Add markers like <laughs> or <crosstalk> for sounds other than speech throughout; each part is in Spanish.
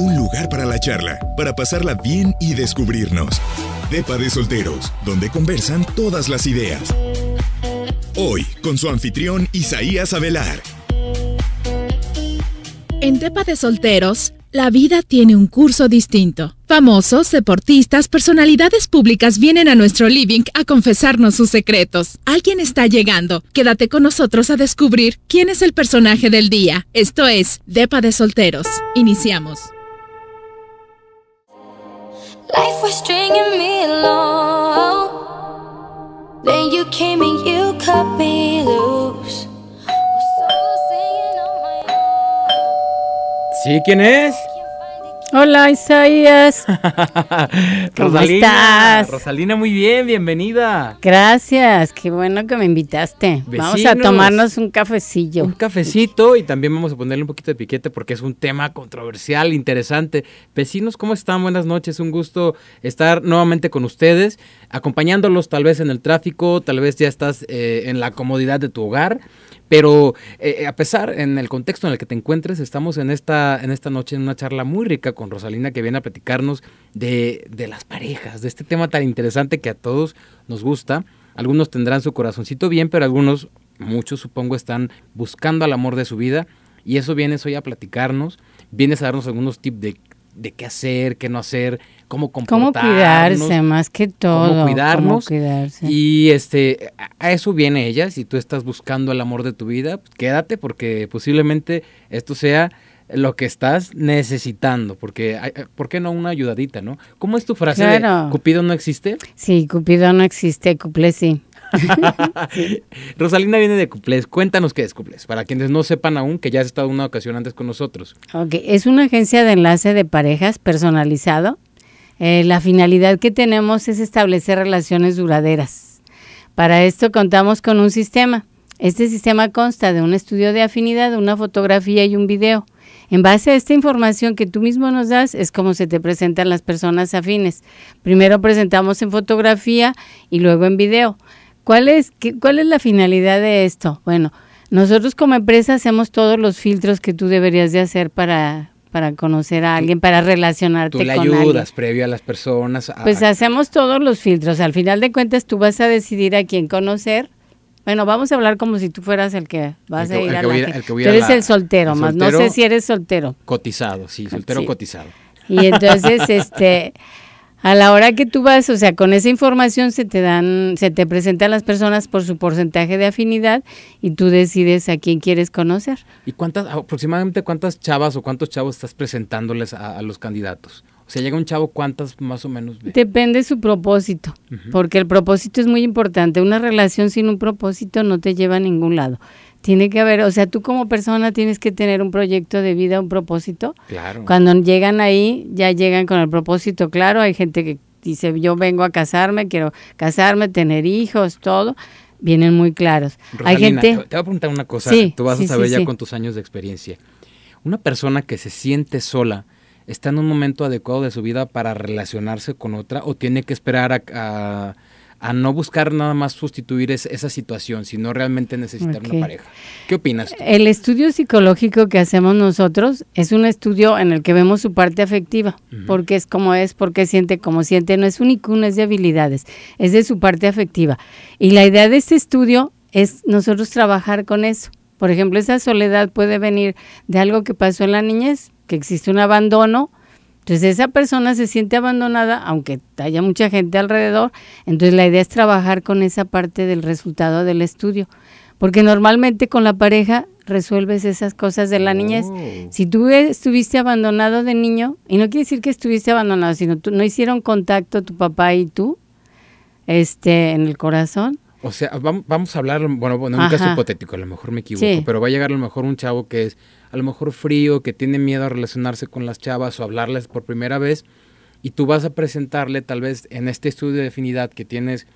un lugar para la charla, para pasarla bien y descubrirnos. Depa de Solteros, donde conversan todas las ideas. Hoy, con su anfitrión Isaías Avelar. En Depa de Solteros, la vida tiene un curso distinto. Famosos, deportistas, personalidades públicas vienen a nuestro living a confesarnos sus secretos. Alguien está llegando. Quédate con nosotros a descubrir quién es el personaje del día. Esto es Depa de Solteros. Iniciamos. Life was stringing me along Then you came and you cut me loose Chicken is Hola Isaías. <laughs> ¿Cómo Rosalina, estás? Rosalina, muy bien, bienvenida. Gracias, qué bueno que me invitaste. vamos a tomarnos un cafecillo. Un cafecito y también vamos a ponerle un poquito de piquete porque es un tema controversial, interesante. Vecinos, ¿cómo están? Buenas noches, un gusto estar nuevamente con ustedes, acompañándolos tal vez en el tráfico, tal vez ya estás eh, en la comodidad de tu hogar. Pero eh, eh, a pesar, en el contexto en el que te encuentres, estamos en esta, en esta noche en una charla muy rica con Rosalina que viene a platicarnos de, de las parejas, de este tema tan interesante que a todos nos gusta. Algunos tendrán su corazoncito bien, pero algunos, muchos supongo, están buscando al amor de su vida. Y eso vienes hoy a platicarnos, vienes a darnos algunos tips de de qué hacer, qué no hacer, cómo comportarnos. Cómo cuidarse, más que todo. Cómo cuidarnos. Y este, a eso viene ella. Si tú estás buscando el amor de tu vida, pues, quédate porque posiblemente esto sea lo que estás necesitando, porque, eh, ¿por qué no una ayudadita, no? ¿Cómo es tu frase claro. Cupido no existe? Sí, Cupido no existe, Cuple sí. <laughs> Rosalina viene de Cuplés. Cuéntanos qué es Cuplés, para quienes no sepan aún que ya has estado una ocasión antes con nosotros. Ok, es una agencia de enlace de parejas personalizado. Eh, la finalidad que tenemos es establecer relaciones duraderas. Para esto contamos con un sistema. Este sistema consta de un estudio de afinidad, una fotografía y un video. En base a esta información que tú mismo nos das, es como se te presentan las personas afines. Primero presentamos en fotografía y luego en video. ¿Cuál es, ¿Cuál es la finalidad de esto? Bueno, nosotros como empresa hacemos todos los filtros que tú deberías de hacer para, para conocer a alguien, para relacionarte con alguien. Tú le ayudas previo a las personas. Pues hacemos todos los filtros. Al final de cuentas tú vas a decidir a quién conocer. Bueno, vamos a hablar como si tú fueras el que vas a ir a la Tú eres el soltero, más no sé si eres soltero. Cotizado, sí, soltero cotizado. Y entonces, <laughs> este, a la hora que tú vas, o sea, con esa información se te dan, se te presentan las personas por su porcentaje de afinidad y tú decides a quién quieres conocer. ¿Y cuántas, aproximadamente cuántas chavas o cuántos chavos estás presentándoles a, los candidatos? O sea, llega un chavo, ¿cuántas más o menos? Depende su propósito, porque el propósito es muy importante. Una relación sin un propósito no te lleva a ningún lado. Tiene que haber, o sea, tú como persona tienes que tener un proyecto de vida, un propósito. Claro. Cuando llegan ahí, ya llegan con el propósito claro. Hay gente que dice, yo vengo a casarme, quiero casarme, tener hijos, todo. Vienen muy claros. Hay gente... Te voy a preguntar una cosa, sí, tú vas a saber ya con tus años de experiencia. Una persona que se siente sola, ¿está en un momento adecuado de su vida para relacionarse con otra o tiene que esperar a a no buscar nada más sustituir esa situación, sino realmente necesitar una pareja. ¿Qué opinas? El estudio psicológico que hacemos nosotros es un estudio en el que vemos su parte afectiva, porque es como es, porque siente como siente, no es único, no es de habilidades, es de su parte afectiva. Y la idea de este estudio es nosotros trabajar con eso. Por ejemplo, esa soledad puede venir de algo que pasó en la niñez, que existe un abandono, entonces esa persona se siente abandonada, aunque haya mucha gente alrededor. Entonces la idea es trabajar con esa parte del resultado del estudio. Porque normalmente con la pareja resuelves esas cosas de la niñez. Oh. Si tú estuviste abandonado de niño, y no quiere decir que estuviste abandonado, sino tú, no hicieron contacto tu papá y tú este, en el corazón. O sea, vamos, a hablar, bueno, en un caso hipotético, a lo mejor me equivoco, pero va a llegar a lo mejor un chavo que es a lo mejor frío, que tiene miedo a relacionarse con las chavas o hablarles por primera vez, y tú vas a presentarle tal vez en este estudio de afinidad que tienes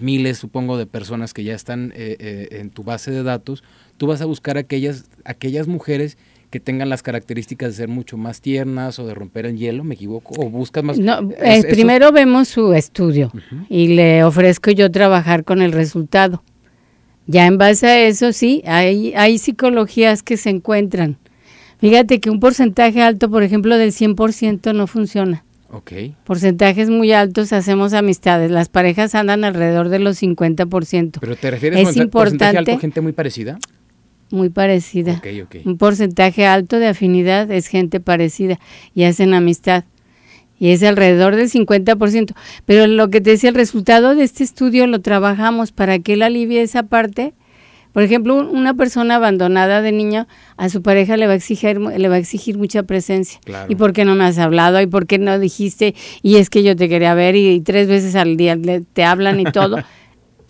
miles, supongo, de personas que ya están eh, eh, en tu base de datos, tú vas a buscar aquellas, aquellas mujeres que tengan las características de ser mucho más tiernas o de romper el hielo, ¿me equivoco? ¿O buscas más? No, eh, primero vemos su estudio y le ofrezco yo trabajar con el resultado. Ya en base a eso, sí, hay, hay psicologías que se encuentran. Fíjate que un porcentaje alto, por ejemplo, del 100% no funciona. Ok. Porcentajes muy altos hacemos amistades. Las parejas andan alrededor de los 50%. ¿Pero te refieres es a un porcentaje alto, gente muy parecida? Muy parecida. Un porcentaje alto de afinidad es gente parecida y hacen amistad y es alrededor del 50%. Pero lo que te decía, el resultado de este estudio lo trabajamos para que él alivie esa parte. Por ejemplo, una persona abandonada de niño a su pareja le va a exigir, le va a exigir mucha presencia. ¿Y por qué no me has hablado? ¿Y por qué no dijiste? Y es que yo te quería ver y, tres veces al día te hablan y todo. <laughs>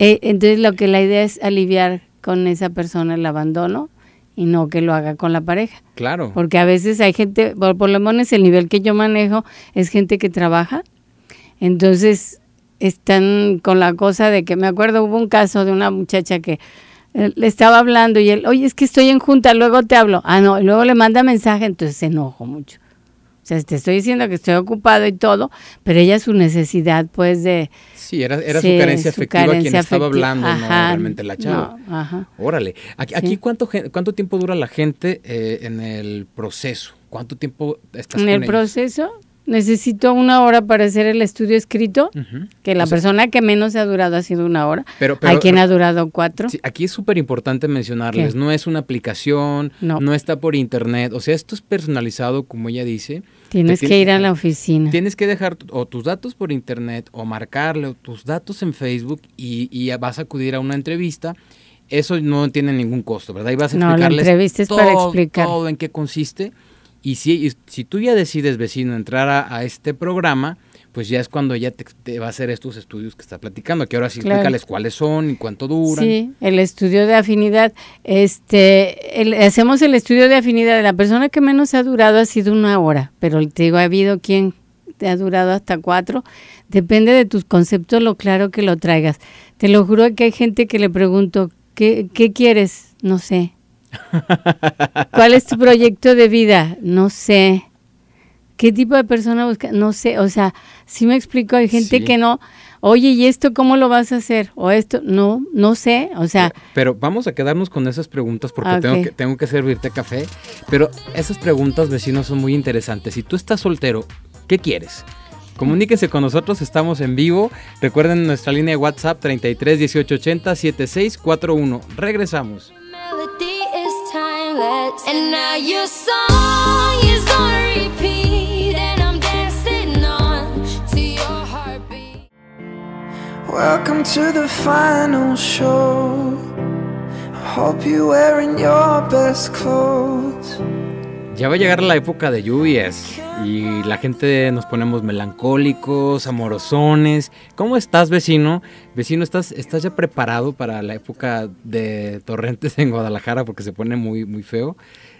Eh, entonces, lo que la idea es aliviar con esa persona el abandono y no que lo haga con la pareja. Claro. Porque a veces hay gente, por, lo menos el nivel que yo manejo es gente que trabaja, entonces están con la cosa de que me acuerdo hubo un caso de una muchacha que eh, le estaba hablando y él, oye, es que estoy en junta, luego te hablo. Ah, no, y luego le manda mensaje, entonces se enojo mucho sea, te estoy diciendo que estoy ocupado y todo, pero ella su necesidad, pues, de... Sí, era, era su carencia afectiva quien estaba hablando, no realmente la chava. ajá. Órale. Aquí, aquí, ¿cuánto, ¿cuánto tiempo dura la gente eh, en el proceso? ¿Cuánto tiempo estás En el proceso, necesito una hora para hacer el estudio escrito, que la persona que menos ha durado ha sido una hora. Pero, Hay quien ha durado cuatro. aquí es súper importante mencionarles, no es una aplicación, no. está por internet, o sea, esto es personalizado, como ella dice. Tienes, que ir a la oficina. Tienes que dejar o tus datos por internet o marcarle tus datos en Facebook y, y vas a acudir a una entrevista eso no tiene ningún costo, ¿verdad? Y vas a explicarles explicar. todo en qué consiste y si, si tú ya decides, vecino, entrar a, este programa, pues ya es cuando ya te, va a hacer estos estudios que está platicando, que ahora sí explícales cuáles son y cuánto duran. Sí, el estudio de afinidad. Este, hacemos el estudio de afinidad de la persona que menos ha durado ha sido una hora, pero te digo, ha habido quien te ha durado hasta cuatro. Depende de tus conceptos, lo claro que lo traigas. Te lo juro que hay gente que le pregunto, ¿qué, qué quieres? No sé. ¿Cuál es tu proyecto de vida? No sé. ¿Qué tipo de persona busca? No sé, o sea, si me explico, hay gente que no, oye, ¿y esto cómo lo vas a hacer? O esto, no, no sé, o sea. Pero, vamos a quedarnos con esas preguntas porque ah, tengo, que, tengo que servirte café. Pero esas preguntas, vecinos, son muy interesantes. Si tú estás soltero, ¿qué quieres? Comuníquese con nosotros, estamos en vivo. Recuerden nuestra línea de WhatsApp 33 1880 7641. Regresamos. And now your song is on repeat And I'm dancing on to your heartbeat Welcome to the final show I hope you're wearing your best clothes Ya va a llegar la época de lluvias y la gente nos ponemos melancólicos, amorosones. ¿Cómo estás, vecino? Vecino, ¿estás, estás ya preparado para la época de torrentes en Guadalajara porque se pone muy, muy feo?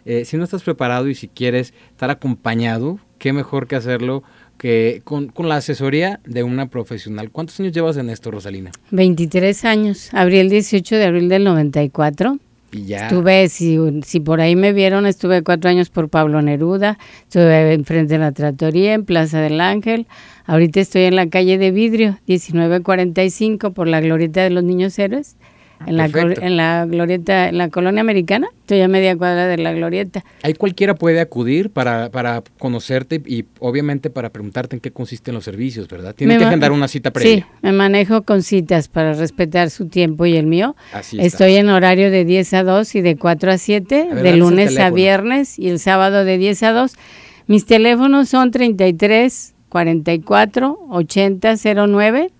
Eh, si no estás preparado y si quieres estar acompañado, qué mejor que hacerlo que con, la asesoría de una profesional. ¿Cuántos años llevas en esto, Rosalina? 23 años. abril 18 de abril del 94. Estuve, si, si por ahí me vieron, estuve cuatro años por Pablo Neruda, estuve enfrente de la Tratoría, en Plaza del Ángel. Ahorita estoy en la calle de Vidrio, 1945, por la Glorieta de los Niños Héroes en la, glorieta, en la colonia americana, estoy a media cuadra de la glorieta. Ahí cualquiera puede acudir para, para conocerte y obviamente para preguntarte en qué consisten los servicios, ¿verdad? Tiene que agendar una cita previa. Sí, me manejo con citas para respetar su tiempo y el mío. estoy en horario de 10 a 2 y de 4 a 7, de lunes a viernes y el sábado de 10 a 2. Mis teléfonos son 33 44 80 09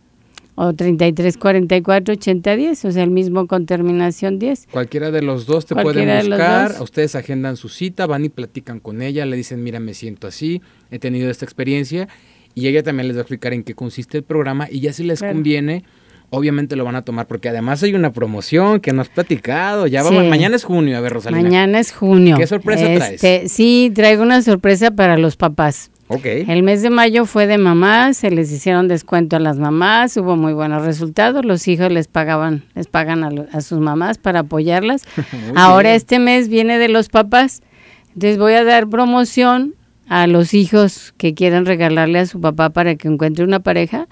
o 33 44 80 10, o sea, el mismo con terminación 10. Cualquiera de los dos te puede pueden buscar, ustedes agendan su cita, van y platican con ella, le dicen, mira, me siento así, he tenido esta experiencia, y ella también les va a explicar en qué consiste el programa, y ya si les conviene, obviamente lo van a tomar, porque además hay una promoción que no has platicado, ya vamos, mañana es junio, a ver, Rosalina. Mañana es junio. ¿Qué sorpresa este, Sí, traigo una sorpresa para los papás. El mes de mayo fue de mamás, se les hicieron descuento a las mamás, hubo muy buenos resultados, los hijos les pagaban, les pagan a, sus mamás para apoyarlas. <laughs> Ahora este mes viene de los papás, entonces voy a dar promoción a los hijos que quieran regalarle a su papá para que encuentre una pareja.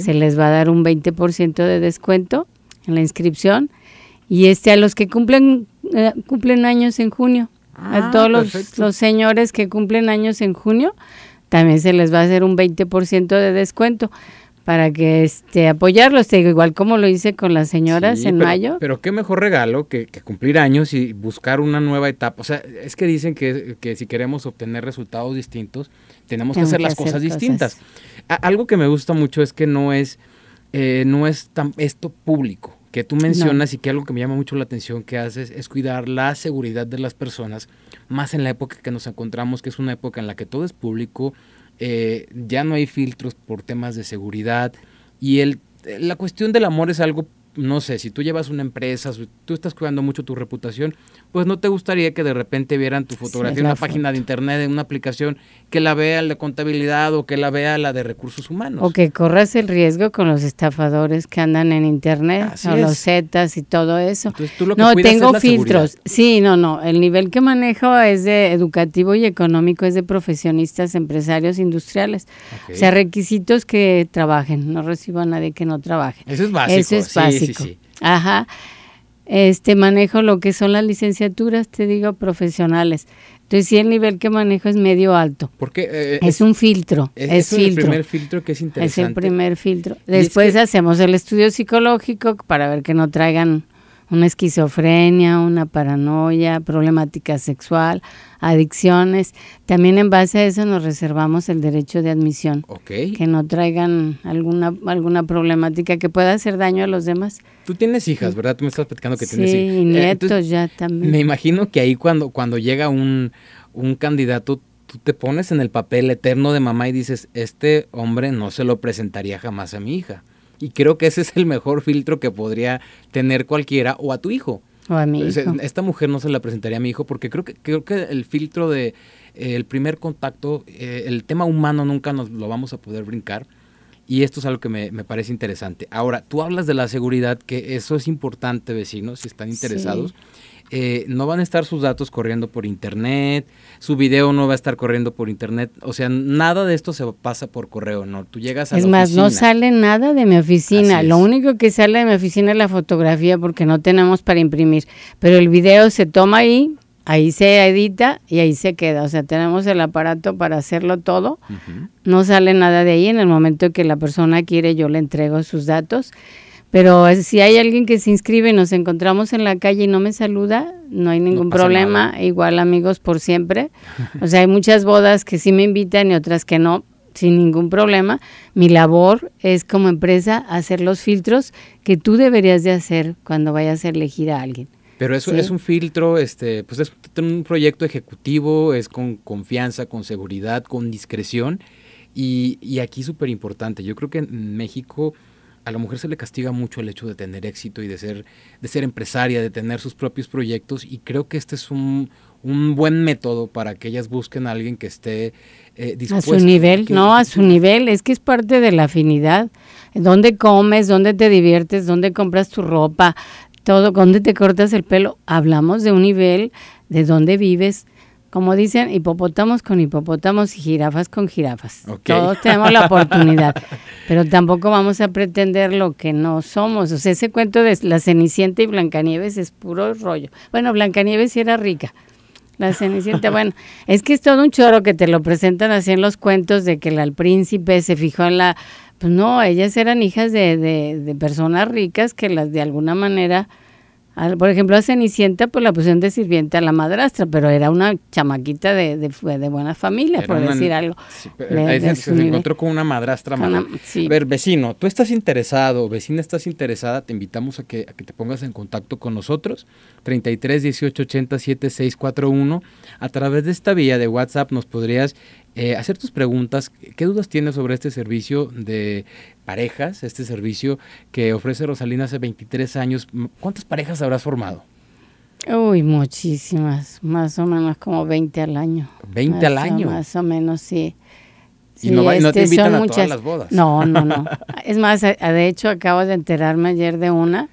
Se les va a dar un 20% de descuento en la inscripción y este a los que cumplen eh, años en junio. a ah, todos los, señores que cumplen años en junio, también se les va a hacer un 20% de descuento para que este apoyarlos, igual como lo hice con las señoras en mayo. Pero qué mejor regalo que, cumplir años y buscar una nueva etapa. O sea, es que dicen que, que si queremos obtener resultados distintos, tenemos que hacer las cosas, distintas. algo que me gusta mucho es que no es, eh, no es tan, esto público que tú mencionas y que algo que me llama mucho la atención que haces es cuidar la seguridad de las personas, más en la época que nos encontramos, que es una época en la que todo es público, eh, ya no hay filtros por temas de seguridad y el, eh, la cuestión del amor es algo no sé, si tú llevas una empresa, tú estás cuidando mucho tu reputación, pues no te gustaría que de repente vieran tu fotografía en una página de internet, en una aplicación, que la vea la de contabilidad o que la vea la de recursos humanos. O que corras el riesgo con los estafadores que andan en internet, o los Zetas y todo eso. Entonces, tú lo que no, tengo filtros. Sí, no, no. El nivel que manejo es de educativo y económico, es de profesionistas, empresarios, industriales. O sea, requisitos que trabajen, no recibo a nadie que no trabaje. Eso es básico. Eso es básico. Sí, sí, Ajá. Este, manejo lo que son las licenciaturas, te digo, profesionales. Entonces, sí, el nivel que manejo es medio alto. Porque eh, eh, es, un filtro. Es, el primer filtro que es interesante. Es el primer filtro. Después hacemos el estudio psicológico para ver que no traigan una esquizofrenia, una paranoia, problemática sexual, adicciones. También en base a eso nos reservamos el derecho de admisión. Ok. Que no traigan alguna, alguna problemática que pueda hacer daño a los demás. Tú tienes hijas, ¿verdad? Tú me estás platicando que tienes hijas. Sí, eh, nietos ya también. Me imagino que ahí cuando, cuando llega un, un candidato, tú te pones en el papel eterno de mamá y dices, este hombre no se lo presentaría jamás a mi hija. Y creo que ese es el mejor filtro que podría tener cualquiera o a tu hijo. O a mi hijo. Esta mujer no se la presentaría a mi hijo porque creo que, creo que el filtro de eh, el primer contacto, eh, el tema humano nunca nos lo vamos a poder brincar. Y esto es algo que me, me, parece interesante. Ahora, tú hablas de la seguridad, que eso es importante, vecinos, si están interesados. Sí. Eh, no van a estar sus datos corriendo por internet, su video no va a estar corriendo por internet, o sea, nada de esto se pasa por correo, ¿no? Tú llegas a... Es más, no sale nada de mi oficina, lo único que sale de mi oficina es la fotografía porque no tenemos para imprimir, pero el video se toma ahí, ahí se edita y ahí se queda. O sea, tenemos el aparato para hacerlo todo. No sale nada de ahí. En el momento que la persona quiere, yo le entrego sus datos. Pero si hay alguien que se inscribe y nos encontramos en la calle y no me saluda, no hay ningún problema. Igual amigos por siempre. O sea, hay muchas bodas que sí me invitan y otras que no, sin ningún problema. Mi labor es como empresa hacer los filtros que tú deberías de hacer cuando vayas a elegir a alguien. Pero eso es un filtro, este, pues es un proyecto ejecutivo, es con confianza, con seguridad, con discreción. Y, y aquí súper importante, yo creo que en México a la mujer se le castiga mucho el hecho de tener éxito y de ser, de ser empresaria, de tener sus propios proyectos y creo que este es un, un buen método para que ellas busquen a alguien que esté eh, A su nivel, no, a su nivel, es que es parte de la afinidad. ¿Dónde comes? ¿Dónde te diviertes? ¿Dónde compras tu ropa? Todo, ¿Dónde te cortas el pelo? Hablamos de un nivel, de dónde vives, como dicen, hipopótamos con hipopótamos y jirafas con jirafas. Todos tenemos la oportunidad, <laughs> pero tampoco vamos a pretender lo que no somos. O sea, ese cuento de la Cenicienta y Blancanieves es puro rollo. Bueno, Blancanieves sí era rica. La Cenicienta, <laughs> bueno, es que es todo un choro que te lo presentan así en los cuentos de que el príncipe se fijó en la... Pues no, ellas eran hijas de personas ricas que las de alguna manera por ejemplo, a Cenicienta, pues la pusieron de sirviente a la madrastra, pero era una chamaquita de, de, buena familia, por decir algo. se, encontró con una madrastra ver, vecino, tú estás interesado, vecina estás interesada, te invitamos a que, te pongas en contacto con nosotros, 33 18 80 7641. A través de esta vía de WhatsApp nos podrías eh, hacer tus preguntas. ¿Qué dudas tienes sobre este servicio de parejas, este servicio que ofrece Rosalina hace 23 años? ¿Cuántas parejas habrás formado? Uy, muchísimas, más o menos como 20 al año. ¿20 al año? más o menos, sí. y no, te invitan a las bodas. No, no, no. <laughs> es más, eh, de hecho, acabo de enterarme ayer de una.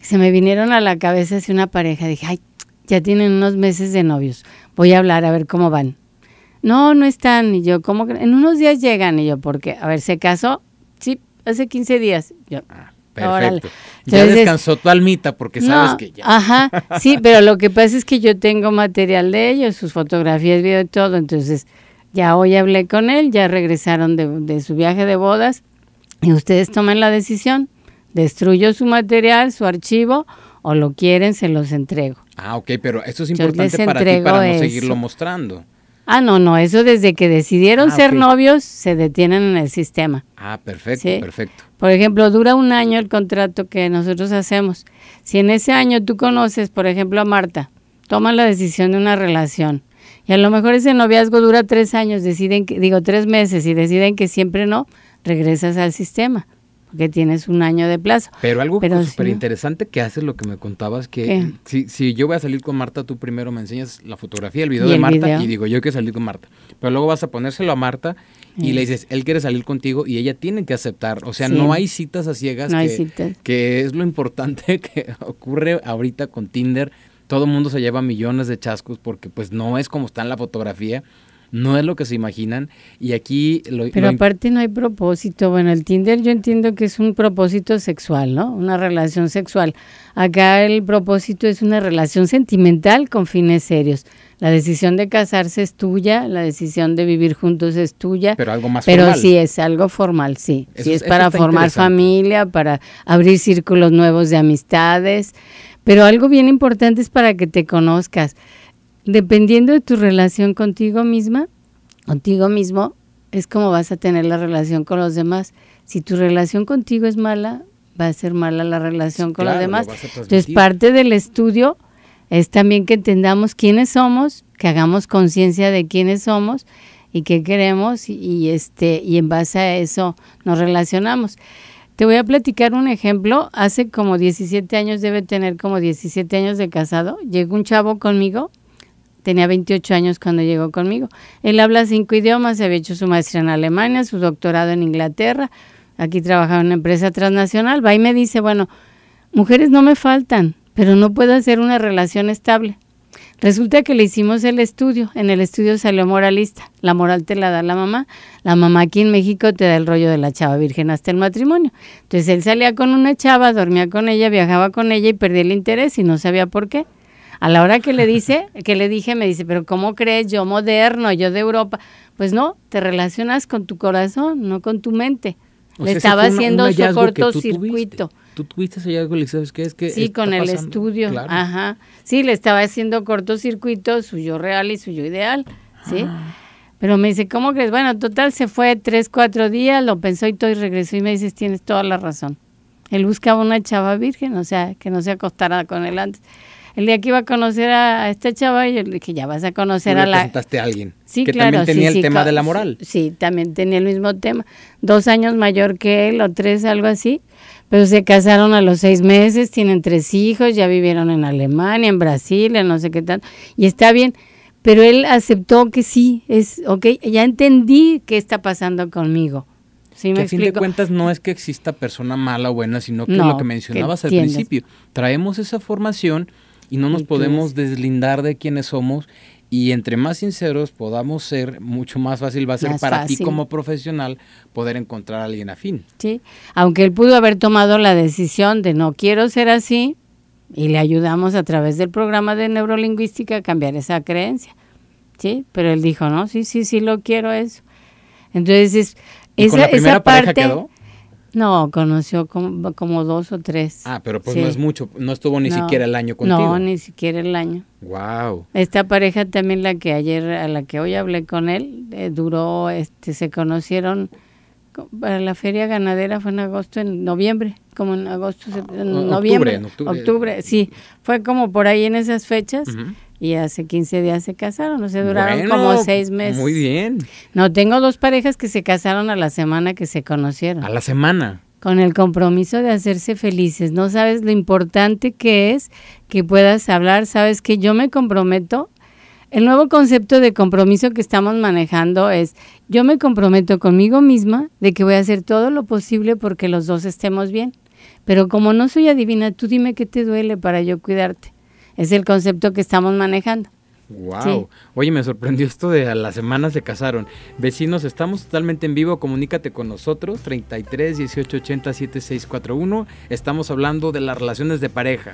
Se me vinieron a la cabeza así una pareja. Dije, ay, ya tienen unos meses de novios. Voy a hablar a ver cómo van. No, no están. Y yo, ¿cómo? En unos días llegan. Y yo, porque, a ver, se casó. Sí, hace 15 días. Yo, ah, Perfecto. ya descansó tu almita porque sabes que ya. Ajá, <laughs> sí, pero lo que pasa es que yo tengo material de ellos, sus fotografías, video y todo. Entonces, ya hoy hablé con él, ya regresaron de, su viaje de bodas y ustedes tomen la decisión. Destruyo su material, su archivo, o lo quieren, se los entrego. Ah, ok, pero eso es importante para ti para no seguirlo mostrando. Ah, no, no, eso desde que decidieron ah, ser novios se detienen en el sistema. Ah, perfecto, perfecto. Por ejemplo, dura un año el contrato que nosotros hacemos. Si en ese año tú conoces, por ejemplo, a Marta, toman la decisión de una relación y a lo mejor ese noviazgo dura tres años, deciden, que, digo tres meses y deciden que siempre no, regresas al sistema que tienes un año de plazo. Pero algo súper interesante que haces lo que me contabas, que si, si, yo voy a salir con Marta, tú primero me enseñas la fotografía, el video de Marta, y digo, yo quiero salir con Marta. Pero luego vas a ponérselo a Marta y le dices, él quiere salir contigo y ella tiene que aceptar. O sea, no hay citas a ciegas, que, que es lo importante <laughs> que ocurre ahorita con Tinder. Todo el mundo se lleva millones de chascos porque pues no es como está en la fotografía no es lo que se imaginan y aquí lo, Pero aparte no hay propósito. Bueno, el Tinder yo entiendo que es un propósito sexual, ¿no? Una relación sexual. Acá el propósito es una relación sentimental con fines serios. La decisión de casarse es tuya, la decisión de vivir juntos es tuya. Pero algo más Pero sí es algo formal, sí. Si es para formar familia, para abrir círculos nuevos de amistades. Pero algo bien importante es para que te conozcas dependiendo de tu relación contigo misma, contigo mismo, es como vas a tener la relación con los demás. Si tu relación contigo es mala, va a ser mala la relación con los demás. Entonces, parte del estudio es también que entendamos quiénes somos, que hagamos conciencia de quiénes somos y qué queremos y, este y en base a eso nos relacionamos. Te voy a platicar un ejemplo. Hace como 17 años, debe tener como 17 años de casado, llegó un chavo conmigo tenía 28 años cuando llegó conmigo. Él habla cinco idiomas, había hecho su maestría en Alemania, su doctorado en Inglaterra, aquí trabajaba en una empresa transnacional, va y me dice, bueno, mujeres no me faltan, pero no puedo hacer una relación estable. Resulta que le hicimos el estudio, en el estudio salió moralista, la moral te la da la mamá, la mamá aquí en México te da el rollo de la chava virgen hasta el matrimonio. Entonces él salía con una chava, dormía con ella, viajaba con ella y perdía el interés y no sabía por qué. A la hora que le dice, que le dije, me dice, pero ¿cómo crees? Yo moderno, yo de Europa. Pues no, te relacionas con tu corazón, no con tu mente. le estaba haciendo su cortocircuito. Tú tuviste ese hallazgo y ¿sabes qué? Es que sí, con el estudio. Ajá. Sí, le estaba haciendo cortocircuito su yo real y su yo ideal. ¿Sí? Ah. Pero me dice, ¿cómo crees? Bueno, total, se fue tres, cuatro días, lo pensó y todo, y regresó y me dice, tienes toda la razón. Él buscaba una chava virgen, o sea, que no se acostara con él antes el día que iba a conocer a, este chaval, yo le dije, ya vas a conocer a la... presentaste a alguien. Sí, que también tenía el tema de la moral. Sí, también tenía el mismo tema. Dos años mayor que él o tres, algo así. Pero se casaron a los seis meses, tienen tres hijos, ya vivieron en Alemania, en Brasil, en no sé qué tal. Y está bien. Pero él aceptó que sí, es, ok, ya entendí qué está pasando conmigo. Sí, que a fin de cuentas no es que exista persona mala o buena, sino que lo que mencionabas al principio. Traemos esa formación y no nos podemos deslindar de quienes somos y entre más sinceros podamos ser, mucho más fácil va a ser para ti como profesional poder encontrar a alguien afín. Sí, aunque él pudo haber tomado la decisión de no quiero ser así y le ayudamos a través del programa de neurolingüística a cambiar esa creencia. Sí, pero él dijo, no, sí, sí, sí lo quiero eso. Entonces, esa, la primera esa pareja parte... Quedó? No, conoció como, como, dos o tres. Ah, pero pues no es mucho, no estuvo ni siquiera el año contigo. No, ni siquiera el año. Wow. Esta pareja también la que ayer, a la que hoy hablé con él, eh, duró, este, se conocieron para la feria ganadera fue en agosto, en noviembre, como en agosto, en noviembre, octubre, en octubre. sí, fue como por ahí en esas fechas. Y hace 15 días se casaron, o sea, duraron como seis meses. Muy bien. No, tengo dos parejas que se casaron a la semana que se conocieron. A la semana. Con el compromiso de hacerse felices. No sabes lo importante que es que puedas hablar. Sabes que yo me comprometo. El nuevo concepto de compromiso que estamos manejando es yo me comprometo conmigo misma de que voy a hacer todo lo posible porque los dos estemos bien. Pero como no soy adivina, tú dime qué te duele para yo cuidarte. Es el concepto que estamos manejando. Wow. Oye, me sorprendió esto de a las semanas se casaron. Vecinos, estamos totalmente en vivo. Comunícate con nosotros 33 18 80 7641. Estamos hablando de las relaciones de pareja.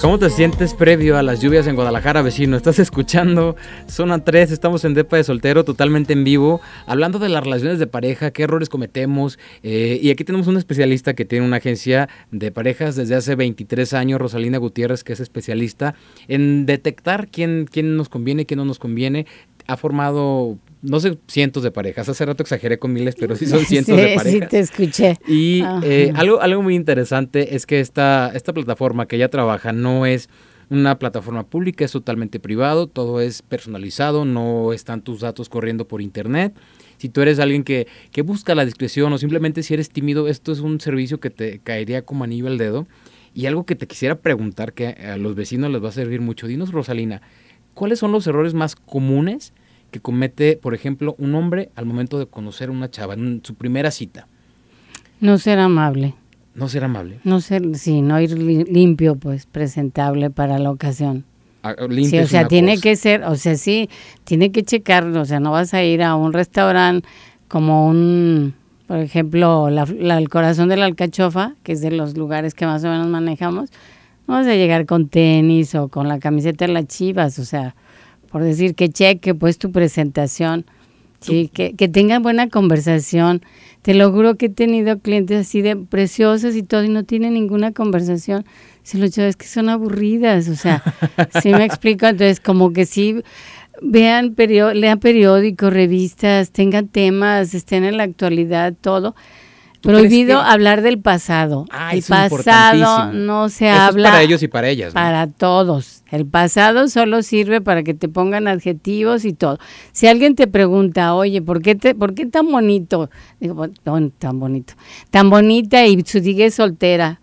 ¿Cómo te sientes previo a las lluvias en Guadalajara, vecino? Estás escuchando Zona 3, estamos en Depa de Soltero, totalmente en vivo, hablando de las relaciones de pareja, qué errores cometemos. Eh, y aquí tenemos un especialista que tiene una agencia de parejas desde hace 23 años, Rosalina Gutiérrez, que es especialista en detectar quién, quién nos conviene, quién no nos conviene. Ha formado no sé, cientos de parejas. Hace rato exageré con miles, pero sí son <laughs> cientos de parejas. Sí, te escuché. Y eh, algo, algo muy interesante es que esta, esta plataforma que ella trabaja no es una plataforma pública, es totalmente privado, todo es personalizado, no están tus datos corriendo por internet. Si tú eres alguien que, que busca la discreción o simplemente si eres tímido, esto es un servicio que te caería como anillo al dedo. Y algo que te quisiera preguntar que a los vecinos les va a servir mucho. Dinos, Rosalina, ¿cuáles son los errores más comunes que comete, por ejemplo, un hombre al momento de conocer a una chava en su primera cita? No ser amable. No ser amable. No ser, sí, no ir limpio, pues, presentable para la ocasión. Ah, ah, limpio, sí, o sea, tiene que ser, o sea, sí, tiene que checar, o sea, no vas a ir a un restaurante como un, por ejemplo, el corazón de la alcachofa, que es de los lugares que más o menos manejamos, no vas a llegar con tenis o con la camiseta de las chivas, o sea, por decir, que cheque pues tu presentación, sí, que, que tengan buena conversación. Te lo juro que he tenido clientes así de preciosas y todo y no tienen ninguna conversación. Se lo sabes es que son aburridas, o sea, si me <laughs> explico, entonces como que si vean lean periódicos, revistas, tengan temas, estén en la actualidad, todo. Prohibido hablar del pasado. Ah, el pasado no se habla. para ellos y para ellas. Para todos. El pasado solo sirve para que te pongan adjetivos y todo. Si alguien te pregunta, oye, ¿por qué, te, por qué tan bonito? Digo, tan bonito. Tan bonita y sigues soltera.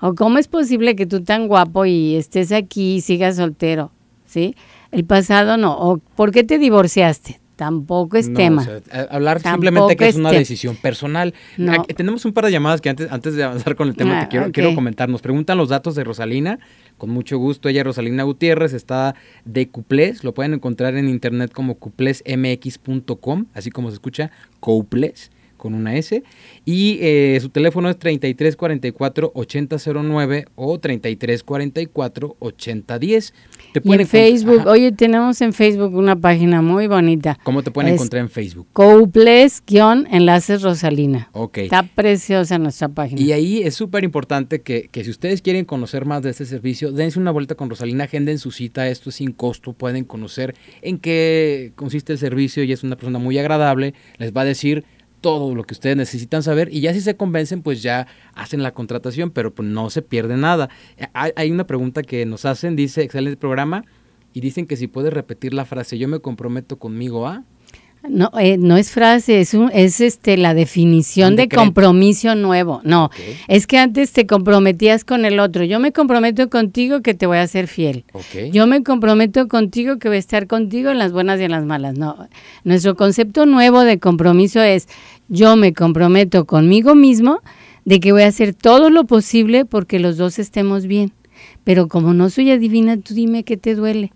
¿O cómo es posible que tú tan guapo y estés aquí y sigas soltero? ¿Sí? El pasado no. ¿O por qué te divorciaste? Tampoco es tema. hablar simplemente que es, una decisión personal. tenemos un par de llamadas que antes, antes de avanzar con el tema te ah, quiero, quiero comentar. Nos preguntan los datos de Rosalina. Con mucho gusto, ella Rosalina Gutiérrez está de Cuplés. Lo pueden encontrar en internet como cuplesmx.com, así como se escucha, Couples con una S. Y eh, su teléfono es 3344 8009 o 3344 8010 en Facebook, oye, tenemos en Facebook una página muy bonita. ¿Cómo te pueden encontrar en Facebook? Couples-enlaces Rosalina. Ok. Está preciosa nuestra página. Y ahí es súper importante que, si ustedes quieren conocer más de este servicio, dense una vuelta con Rosalina, agenden su cita, esto es sin costo, pueden conocer en qué consiste el servicio y es una persona muy agradable, les va a decir todo lo que ustedes necesitan saber y ya si se convencen, pues ya hacen la contratación, pero pues no se pierde nada. Eh, hay, una pregunta que nos hacen, dice, excelente programa, y dicen que si puedes repetir la frase, yo me comprometo conmigo a... No, eh, no es frase, es, es este, la definición de compromiso nuevo. No, es que antes te comprometías con el otro. Yo me comprometo contigo que te voy a ser fiel. Yo me comprometo contigo que voy a estar contigo en las buenas y en las malas. No, nuestro concepto nuevo de compromiso es yo me comprometo conmigo mismo de que voy a hacer todo lo posible porque los dos estemos bien. Pero como no soy adivina, tú dime qué te duele.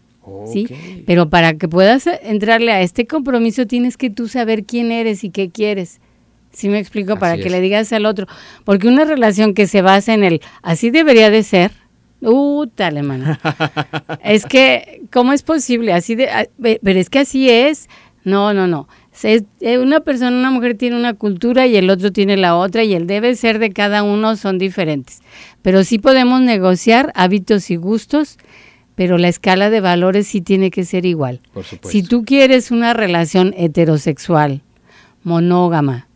¿sí? Pero para que puedas entrarle a este compromiso tienes que tú saber quién eres y qué quieres. si me explico? para que le digas al otro. Porque una relación que se basa en el así debería de ser, Uh, tal, mano. <laughs> es que, ¿cómo es posible? Así de, ah, pero es que así es. No, no, no. Eh, una persona, una mujer tiene una cultura y el otro tiene la otra y el debe ser de cada uno son diferentes. Pero sí podemos negociar hábitos y gustos pero la escala de valores sí tiene que ser igual. Si tú quieres una relación heterosexual, monógama,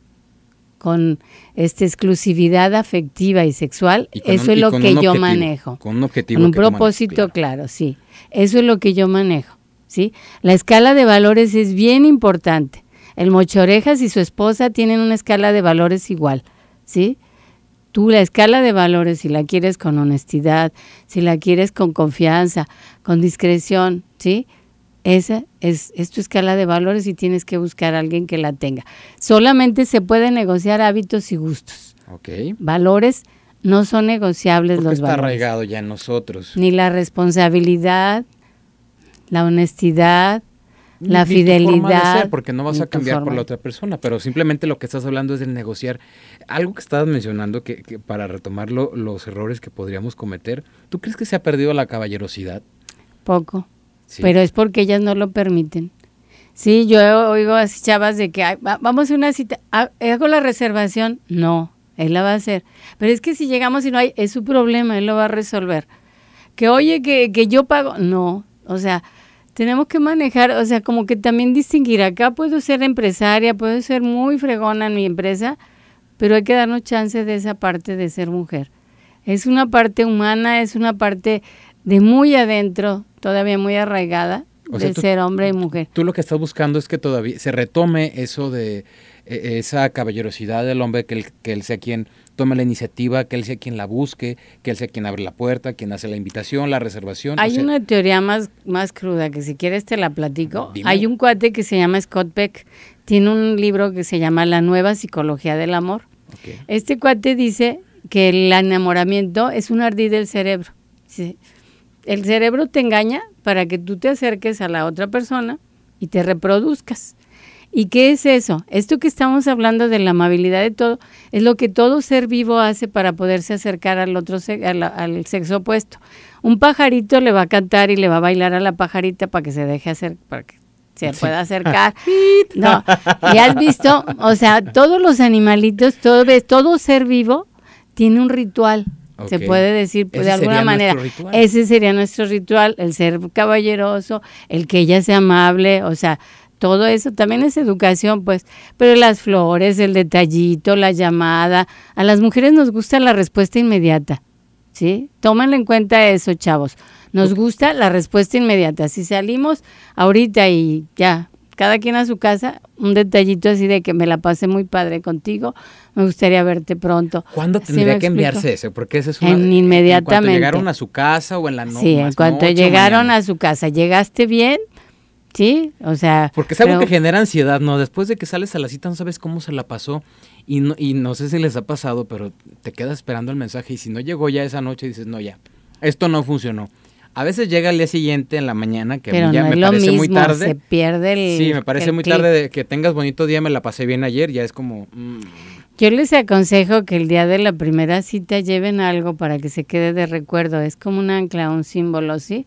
con esta exclusividad afectiva y sexual, eso es lo que yo manejo. Con un objetivo. un propósito claro. claro, sí. Eso es lo que yo manejo, ¿sí? La escala de valores es bien importante. El mochorejas y su esposa tienen una escala de valores igual, ¿sí? Tú la escala de valores, si la quieres con honestidad, si la quieres con confianza, con discreción, ¿sí? Esa es, tu escala de valores y tienes que buscar a alguien que la tenga. Solamente se pueden negociar hábitos y gustos. Okay. Valores no son negociables los valores. valores. Está arraigado ya en nosotros. Ni la responsabilidad, la honestidad, la fidelidad. porque no vas a cambiar por la otra persona, pero simplemente lo que estás hablando es de negociar. Algo que estabas mencionando, que, para retomar los errores que podríamos cometer, ¿tú crees que se ha perdido la caballerosidad? Poco, pero es porque ellas no lo permiten. Sí, yo oigo a chavas de que vamos a una cita, hago la reservación, no, él la va a hacer. Pero es que si llegamos y no hay, es su problema, él lo va a resolver. Que oye, que, que yo pago, no, o sea, tenemos que manejar, o sea, como que también distinguir, acá puedo ser empresaria, puedo ser muy fregona en mi empresa, pero hay que darnos chance de esa parte de ser mujer. Es una parte humana, es una parte de muy adentro, todavía muy arraigada, de ser hombre y mujer. Tú lo que estás buscando es que todavía se retome eso de eh, esa caballerosidad del hombre, que él, que él sea quien toma la iniciativa, que él sea quien la busque, que él sea quien abre la puerta, quien hace la invitación, la reservación. Hay una teoría más, más cruda que si quieres te la platico. Hay un cuate que se llama Scott Peck, tiene un libro que se llama La nueva psicología del amor. Este cuate dice que el enamoramiento es un ardid del cerebro. El cerebro te engaña para que tú te acerques a la otra persona y te reproduzcas. ¿Y qué es eso? Esto que estamos hablando de la amabilidad de todo, es lo que todo ser vivo hace para poderse acercar al otro al, sexo opuesto. Un pajarito le va a cantar y le va a bailar a la pajarita para que se deje hacer, para que se pueda acercar. <laughs> No, y has visto, o sea, todos los animalitos, todo, todo ser vivo tiene un ritual. Se puede decir de alguna manera. Ese sería nuestro ritual, el ser caballeroso, el que ella sea amable, o sea, todo eso también es educación, pues, pero las flores, el detallito, la llamada, a las mujeres nos gusta la respuesta inmediata, ¿sí? Tómenlo en cuenta eso, chavos. Nos gusta la respuesta inmediata. Si salimos ahorita y ya, cada quien a su casa, un detallito así de que me la pasé muy padre contigo, me gustaría verte pronto. ¿Cuándo tendría que enviarse eso? Porque ese es una, en, inmediatamente. En cuanto llegaron a su casa o en la noche. Sí, en cuanto llegaron a su casa, llegaste bien, Sí, o sea. Porque es algo que genera ansiedad, ¿no? Después de que sales a la cita no sabes cómo se la pasó y no, y no sé si les ha pasado, pero te quedas esperando el mensaje y si no llegó ya esa noche dices, no, ya, esto no funcionó. A veces llega el día siguiente en la mañana, que pero ya me parece muy tarde. Se pierde el. Sí, me parece muy tarde de que tengas bonito día, me la pasé bien ayer, ya es como. Mm. Yo les aconsejo que el día de la primera cita lleven algo para que se quede de recuerdo. Es como un ancla, un símbolo, ¿sí? sí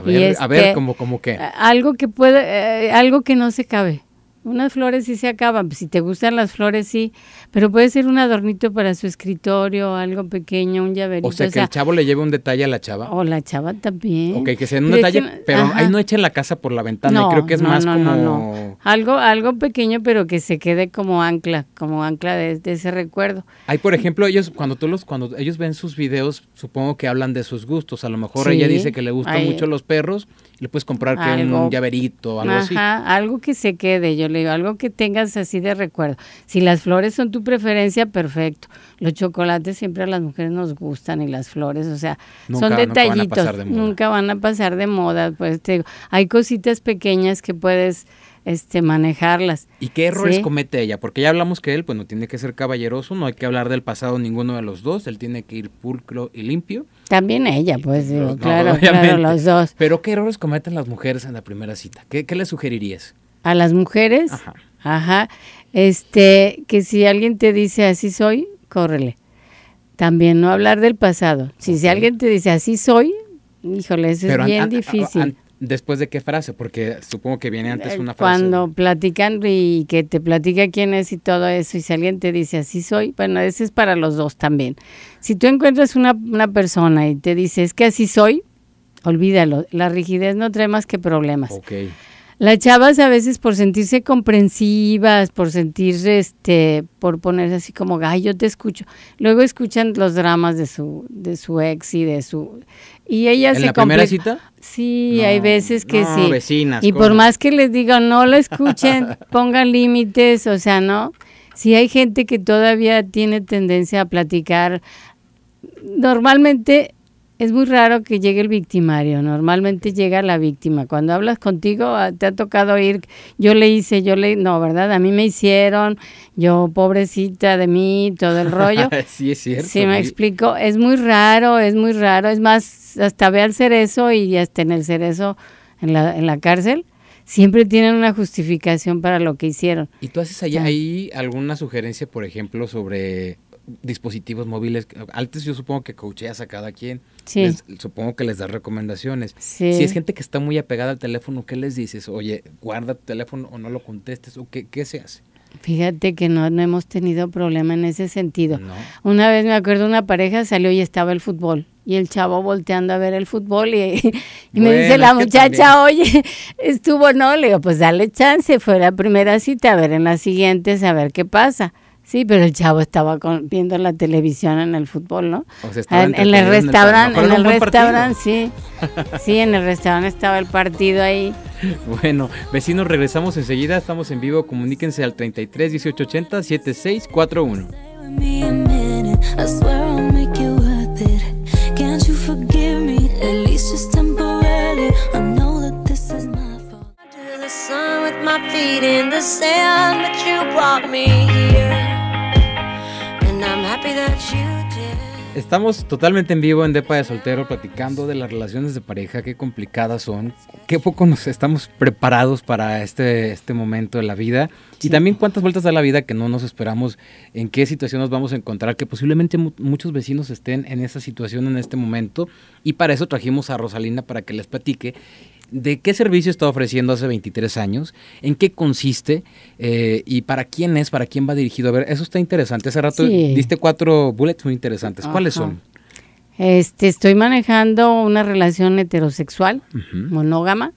a ver, a ver, este, como, como que. Algo que puede, eh, algo que no se cabe. Unas flores sí se acaban, pues, si te gustan las flores sí, pero puede ser un adornito para su escritorio, algo pequeño, un llaverito. O sea, que el chavo le lleve un detalle a la chava. O la chava también. Ok, que sea un detalle, pero ahí no echen la casa por la ventana, creo que es más no, como... Algo, algo pequeño, pero que se quede como ancla, como ancla de, ese recuerdo. Hay, por ejemplo, ellos, cuando tú los, cuando ellos ven sus videos, supongo que hablan de sus gustos, a lo mejor ella dice que le gustan mucho los perros le puedes comprar que un llaverito, algo ajá, Algo que se quede, yo le digo, algo que tengas así de recuerdo. Si las flores son tu preferencia, perfecto. Los chocolates siempre a las mujeres nos gustan y las flores, o sea, son detallitos, nunca van, a pasar de moda. Nunca van a pasar de moda, pues te digo, hay cositas pequeñas que puedes este, manejarlas. ¿Y qué errores comete ella? Porque ya hablamos que él, pues no tiene que ser caballeroso, no hay que hablar del pasado ninguno de los dos, él tiene que ir pulcro y limpio. También ella, pues claro, los dos. Pero ¿qué errores cometen las mujeres en la primera cita? ¿Qué, qué le sugerirías? A las mujeres, ajá. este, que si alguien te dice así soy, córrele. También no hablar del pasado. Si, alguien te dice así soy, híjole, eso es bien difícil. ¿Después de qué frase? Porque supongo que viene antes eh, una frase. Cuando platican y que te platica quién es y todo eso, y si alguien te dice así soy, bueno, ese es para los dos también. Si tú encuentras una, persona y te dice es que así soy, olvídalo. La rigidez no trae más que problemas. Ok. Las chavas a veces por sentirse comprensivas, por sentirse, este, por ponerse así como, ay, yo te escucho. Luego escuchan los dramas de su, de su ex y de su, y ella se la primera cita? Sí, hay veces que sí. Vecinas, y por más que les diga no lo escuchen, <laughs> pongan límites, o sea, no. Si hay gente que todavía tiene tendencia a platicar, normalmente es muy raro que llegue el victimario, normalmente llega la víctima. Cuando hablas contigo, ah, te ha tocado ir, yo le hice, yo le, no, ¿verdad? A mí me hicieron, yo pobrecita de mí, todo el rollo. <laughs> sí, es cierto. Sí, me explico, es muy raro, es muy raro, es más, hasta ve al cerezo y hasta en el cerezo, en la, cárcel, siempre tienen una justificación para lo que hicieron. ¿Y tú haces allá, ahí alguna sugerencia, por ejemplo, sobre dispositivos móviles. Antes yo supongo que coacheas a cada quien. supongo que les das recomendaciones. Si es gente que está muy apegada al teléfono, ¿qué les dices? Oye, guarda tu teléfono o no lo contestes. o ¿Qué, se hace? Fíjate que no, no hemos tenido problema en ese sentido. Una vez me acuerdo una pareja salió y estaba el fútbol y el chavo volteando a ver el fútbol y, <laughs> me dice la muchacha, oye, estuvo no, le digo, pues dale chance, fue la primera cita, a ver en la siguiente, a ver qué pasa. Sí, pero el chavo estaba viendo la televisión en el fútbol, ¿no? en, el restaurante, en el restaurante, sí. Sí, en el restaurante estaba el partido ahí. <laughs> Bueno, vecinos, regresamos enseguida, estamos en vivo, comuníquense al 33 1880 7641. sun with my feet in the sand, that you brought me Estamos totalmente en vivo en Depa de Soltero platicando de las relaciones de pareja, qué complicadas son, qué poco nos estamos preparados para este, este momento de la vida y también cuántas vueltas da la vida que no nos esperamos, en qué situación nos vamos a encontrar, que posiblemente muchos vecinos estén en esa situación en este momento y para eso trajimos a Rosalina para que les platique de qué servicio está ofreciendo hace 23 años, en qué consiste eh, y para quién es, para quién va dirigido. A ver, eso está interesante. Hace rato diste cuatro bullets muy interesantes. ¿Cuáles son? Este, estoy manejando una relación heterosexual, monógama,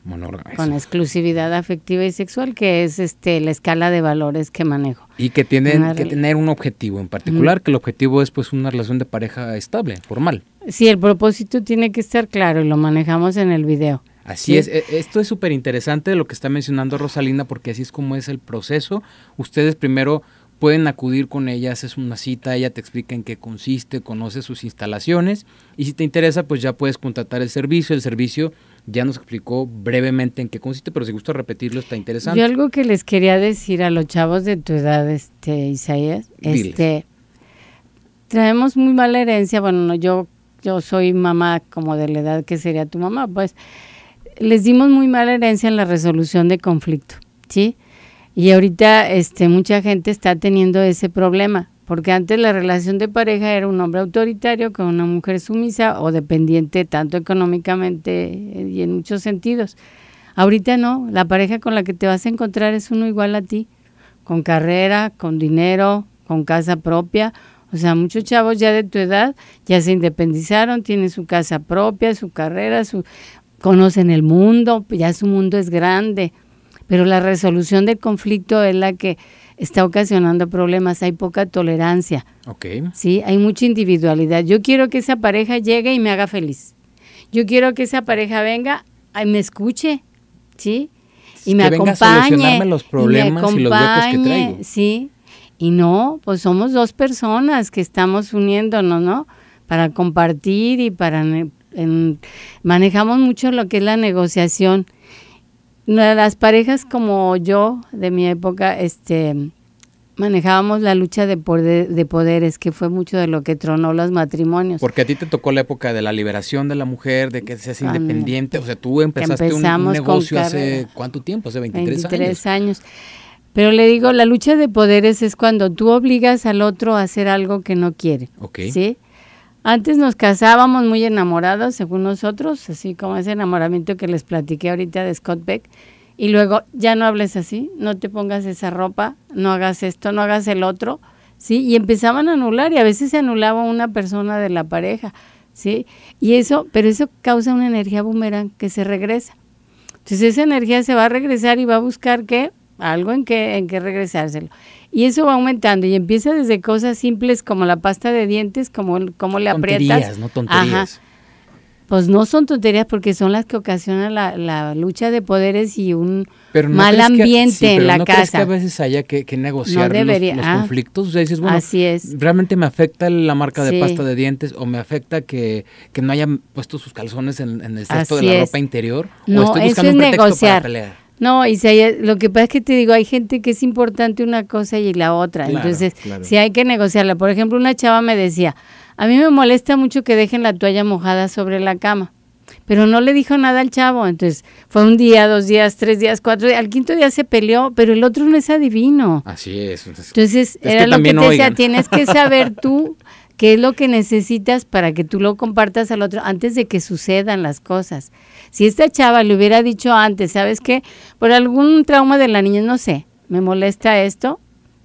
con exclusividad afectiva y sexual, que es este la escala de valores que manejo. Y que tienen que tener un objetivo en particular, que el objetivo es pues una relación de pareja estable, formal. Sí, el propósito tiene que estar claro y lo manejamos en el video. Así es, e, esto es súper interesante lo que está mencionando Rosalinda, porque así es como es el proceso. Ustedes primero pueden acudir con ella, haces una cita, ella te explica en qué consiste, conoce sus instalaciones y si te interesa pues ya puedes contratar el servicio. El servicio ya nos explicó brevemente en qué consiste, pero si gusta repetirlo está interesante. Yo algo que les quería decir a los chavos de tu edad, este Isaías, este traemos muy mala herencia, bueno, yo yo soy mamá como de la edad que sería tu mamá, pues les dimos muy mala herencia en la resolución de conflicto, ¿sí? Y ahorita este, mucha gente está teniendo ese problema, porque antes la relación de pareja era un hombre autoritario con una mujer sumisa o dependiente tanto económicamente eh, y en muchos sentidos. Ahorita no, la pareja con la que te vas a encontrar es uno igual a ti, con carrera, con dinero, con casa propia. O sea, muchos chavos ya de tu edad ya se independizaron, tienen su casa propia, su carrera, su, conocen el mundo, ya su mundo es grande, pero la resolución del conflicto es la que está ocasionando problemas, hay poca tolerancia. Okay. Sí, hay mucha individualidad. Yo quiero que esa pareja llegue y me haga feliz. Yo quiero que esa pareja venga y me escuche, ¿sí? Y me acompañe. a los y, los Sí. Y no, pues somos dos personas que estamos uniéndonos, ¿no? Para compartir y para manejamos mucho lo que es la negociación. Las parejas como yo de mi época, este, manejábamos la lucha de, poder, poderes, que fue mucho de lo que tronó los matrimonios. Porque a ti te tocó la época de la liberación de la mujer, de que seas independiente, o sea, tú empezaste un, negocio hace cuánto tiempo, hace 23, 23 años. años. Pero le digo, la lucha de poderes es cuando tú obligas al otro a hacer algo que no quiere. ¿Sí? Antes nos casábamos muy enamorados, según nosotros, así como ese enamoramiento que les platiqué ahorita de Scott Beck. Y luego, ya no hables así, no te pongas esa ropa, no hagas esto, no hagas el otro, ¿sí? Y empezaban a anular y a veces se anulaba una persona de la pareja, ¿sí? Y eso, pero eso causa una energía boomerang que se regresa. Entonces esa energía se va a regresar y va a buscar qué, algo en que, en que regresárselo. Y eso va aumentando y empieza desde cosas simples como la pasta de dientes, como, como le tonterías, no tonterías. Pues no son tonterías porque son las que ocasionan la, la lucha de poderes y un mal ambiente en la ¿no casa. que a veces haya que, negociar los, ah, conflictos? bueno, así es. realmente me afecta la marca de pasta de dientes o me afecta que, no haya puesto sus calzones en, el cesto de la ropa interior. No, o estoy buscando eso es un pretexto negociar. No, y si hay, lo que pasa es que te digo, hay gente que es importante una cosa y la otra. Entonces, si hay que negociarla. Por ejemplo, una chava me decía, a mí me molesta mucho que dejen la toalla mojada sobre la cama. Pero no le dijo nada al chavo. Entonces, fue un día, dos días, tres días, cuatro días. Al quinto día se peleó, pero el otro no es adivino. Así es. Entonces, era lo que te decía, tienes que saber <laughs> tú qué es lo que necesitas para que tú lo compartas al otro antes de que sucedan las cosas. Si esta chava le hubiera dicho antes, ¿sabes qué? Por algún trauma de la niña, no sé, me molesta esto,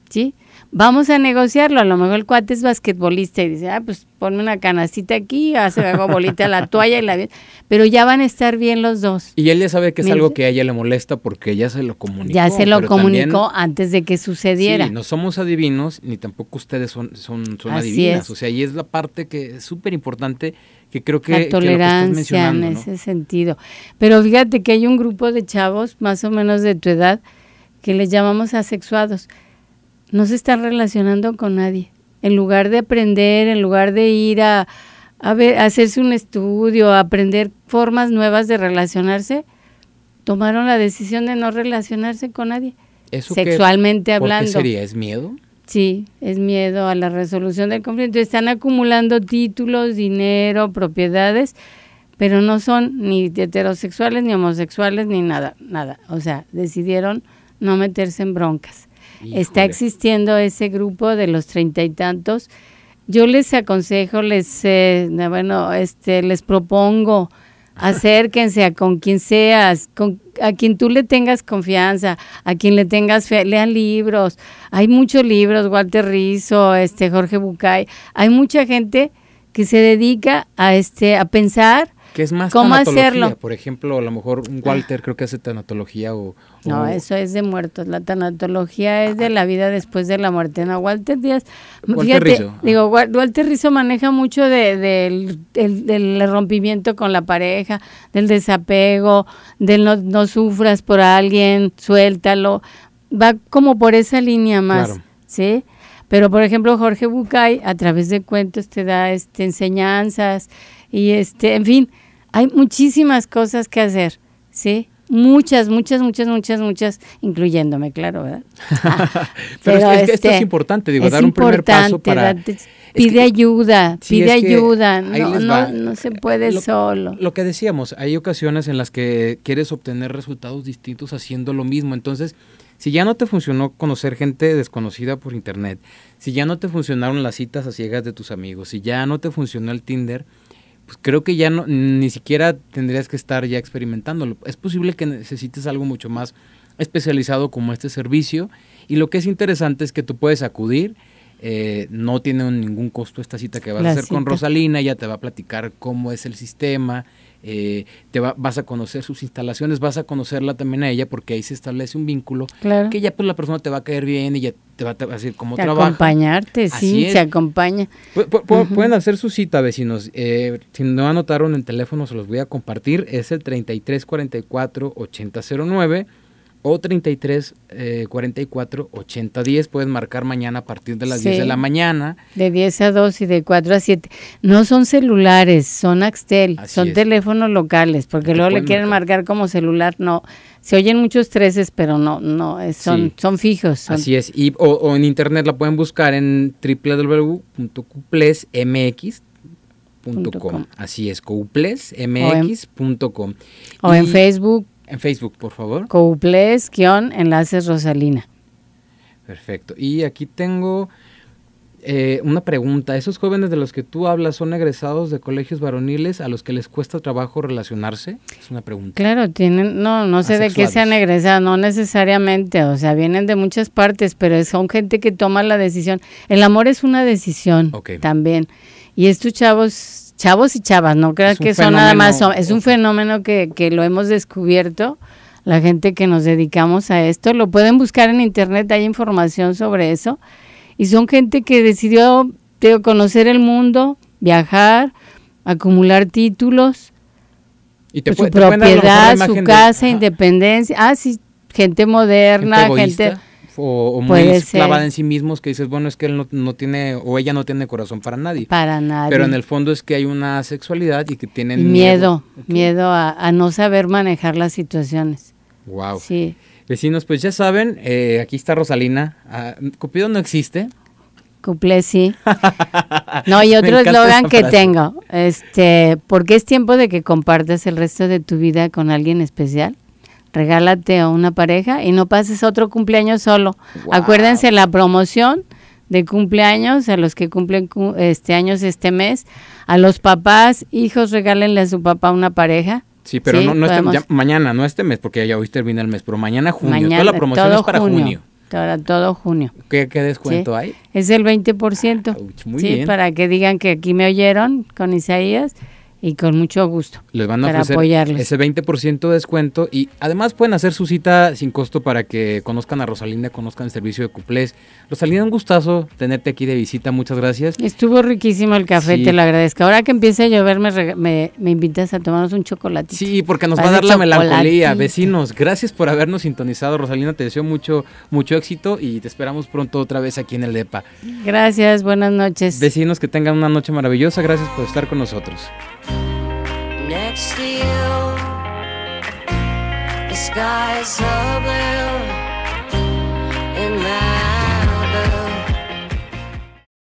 ¿sí? vamos a negociarlo. A lo mejor el cuate es basquetbolista y dice, ah, pues ponme una canacita aquí, hace hago bolita la toalla y la... Pero ya van a estar bien los dos. Y él ya sabe que es algo que a ella le molesta porque ya se lo comunicó. Ya se lo comunicó antes de que sucediera. Sí, no somos adivinos, ni tampoco ustedes son, son, adivinas. O sea, y es la parte que es súper importante que creo que... La tolerancia en ese sentido. Pero fíjate que hay un grupo de chavos, más o menos de tu edad, que les llamamos asexuados no se están relacionando con nadie. En lugar de aprender, en lugar de ir a, hacerse un estudio, a aprender formas nuevas de relacionarse, tomaron la decisión de no relacionarse con nadie. sexualmente hablando. ¿Qué sería? ¿Es miedo? Sí, es miedo a la resolución del conflicto. Están acumulando títulos, dinero, propiedades, pero no son ni heterosexuales, ni homosexuales, ni nada, nada. O sea, decidieron no meterse en broncas. Está existiendo ese grupo de los treinta y tantos. Yo les aconsejo, les, eh, bueno, este, les propongo, <laughs> acérquense a con quien seas, a quien tú le tengas confianza, a quien le tengas fe, lean libros. Hay muchos libros, Walter Rizzo, este Jorge Bucay, hay mucha gente que se dedica a este a pensar que es más ¿Cómo hacerlo? Por ejemplo, a lo mejor un Walter creo que hace tanatología o, No, eso es de muertos. La tanatología es de la vida después de la muerte. No, Walter Díaz... fíjate, Digo, Walter rizo maneja mucho de, del, del, rompimiento con la pareja, del desapego, del no, no sufras por alguien, suéltalo. Va como por esa línea más, ¿sí? Pero, por ejemplo, Jorge Bucay, a través de cuentos, te da este, enseñanzas y, este en fin hay muchísimas cosas que hacer, ¿sí? Muchas, muchas, muchas, muchas, muchas, incluyéndome, claro, ¿verdad? <laughs> <laughs> Pero, es, esto es este, importante, digo, dar un primer paso para... pide ayuda, pide ayuda, no, no, no, se puede solo. Lo que decíamos, hay ocasiones en las que quieres obtener resultados distintos haciendo lo mismo, entonces... Si ya no te funcionó conocer gente desconocida por internet, si ya no te funcionaron las citas a ciegas de tus amigos, si ya no te funcionó el Tinder, pues creo que ya no, ni siquiera tendrías que estar ya experimentándolo. Es posible que necesites algo mucho más especializado como este servicio y lo que es interesante es que tú puedes acudir eh, no tiene ningún costo esta cita que vas a hacer con Rosalina, ella te va a platicar cómo es el sistema, eh, te vas a conocer sus instalaciones, vas a conocerla también a ella porque ahí se establece un vínculo claro. que ya pues la persona te va a caer bien y ya te va a decir cómo trabaja. Acompañarte, sí, se acompaña. Pueden hacer su cita, vecinos. Eh, si no anotaron el teléfono, se los voy a compartir. Es el 3344 8009 o 33 44 80 10. Puedes marcar mañana a partir de las 10 de la mañana. De 10 a 2 y de 4 a 7. No son celulares, son Axtel, son teléfonos locales, porque luego le quieren marcar? como celular. No, se oyen muchos treses pero no, no, son, son fijos. Así es, o, en internet la pueden buscar en www.couplesmx.com. Así es, couplesmx.com. o en Facebook en Facebook, por favor. Couples, enlaces Rosalina. Perfecto. Y aquí tengo eh, una pregunta. ¿Esos jóvenes de los que tú hablas son egresados de colegios varoniles a los que les cuesta trabajo relacionarse? Es una pregunta. Claro, tienen, no, no sé de qué han egresado, no necesariamente, o sea, vienen de muchas partes, pero son gente que toma la decisión. El amor es una decisión también. Y estos chavos chavos y chavas, no creas que son nada más, es un fenómeno que, lo hemos descubierto, la gente que nos dedicamos a esto, lo pueden buscar en internet, hay información sobre eso, y son gente que decidió conocer el mundo, viajar, acumular títulos, su propiedad, su casa, independencia, ah, sí, gente moderna, gente o, muy clavada en sí mismos que dices, bueno, es que él no, no, tiene o ella no tiene corazón para nadie. Para nadie. Pero en el fondo es que hay una sexualidad y que tienen miedo. Miedo, a, no saber manejar las situaciones. Wow. Sí. Vecinos, pues ya saben, eh, aquí está Rosalina. Ah, Cupido no existe. Cuplé sí. <laughs> No, y otro eslogan que tengo, este, porque es tiempo de que compartas el resto de tu vida con alguien especial regálate a una pareja y no pases otro cumpleaños solo. Acuérdense la promoción de cumpleaños, a los que cumplen este año, este mes, a los papás, hijos, regálenle a su papá una pareja. Sí, pero no, este, mañana, no este mes, porque ya hoy termina el mes, pero mañana junio, toda la promoción es para junio. Todo, junio. ¿Qué, descuento hay? Es el 20%. sí, para que digan que aquí me oyeron con Isaías. Y con mucho gusto. Les van a ofrecer ese 20% de descuento y además pueden hacer su cita sin costo para que conozcan a Rosalina conozcan el servicio de Cuplés. Rosalina un gustazo tenerte aquí de visita, muchas gracias. Estuvo riquísimo el café, te lo agradezco. Ahora que empiece a llover, me, me, invitas a tomarnos un chocolatito. Sí, porque nos va a dar la melancolía. Vecinos, gracias por habernos sintonizado. Rosalina te deseo mucho, mucho éxito y te esperamos pronto otra vez aquí en el DEPA. Gracias, buenas noches. Vecinos, que tengan una noche maravillosa. Gracias por estar con nosotros. next to you. The sky's so blue.